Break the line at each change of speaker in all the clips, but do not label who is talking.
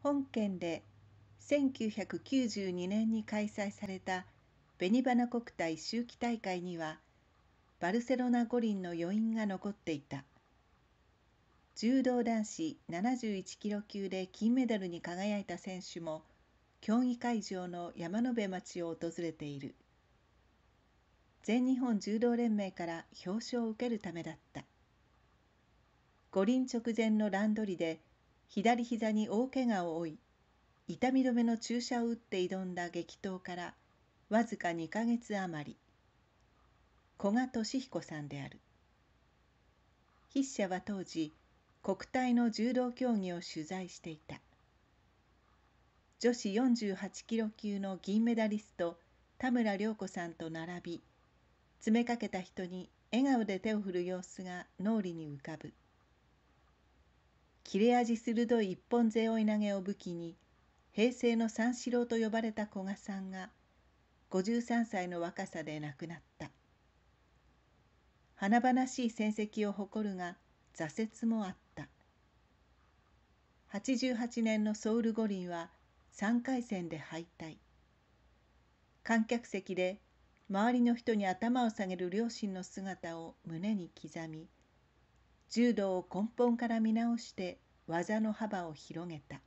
本県で1992年に開催されたベニバナ国体秋季大会にはバルセロナ五輪の余韻が残っていた柔道男子71キロ級で金メダルに輝いた選手も競技会場の山辺町を訪れている全日本柔道連盟から表彰を受けるためだった五輪直前の乱取りで左膝に大怪我を負い痛み止めの注射を打って挑んだ激闘からわずか2ヶ月余り古賀俊彦さんである筆者は当時国体の柔道競技を取材していた女子48キロ級の銀メダリスト田村良子さんと並び詰めかけた人に笑顔で手を振る様子が脳裏に浮かぶ。切れ味鋭い一本背負い投げを武器に平成の三四郎と呼ばれた古賀さんが53歳の若さで亡くなった華々しい戦績を誇るが挫折もあった88年のソウル五輪は3回戦で敗退観客席で周りの人に頭を下げる両親の姿を胸に刻み柔道を根本から見直して技の幅を広げた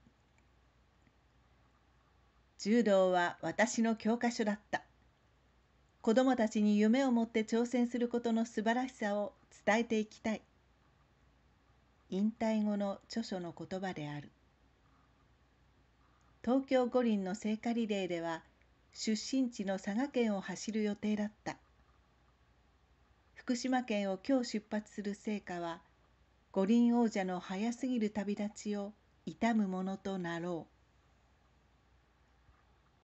柔道は私の教科書だった子どもたちに夢を持って挑戦することの素晴らしさを伝えていきたい引退後の著書の言葉である東京五輪の聖火リレーでは出身地の佐賀県を走る予定だった福島県を今日出発する聖火は五輪王者の早すぎる旅立ちを悼むものとなろう。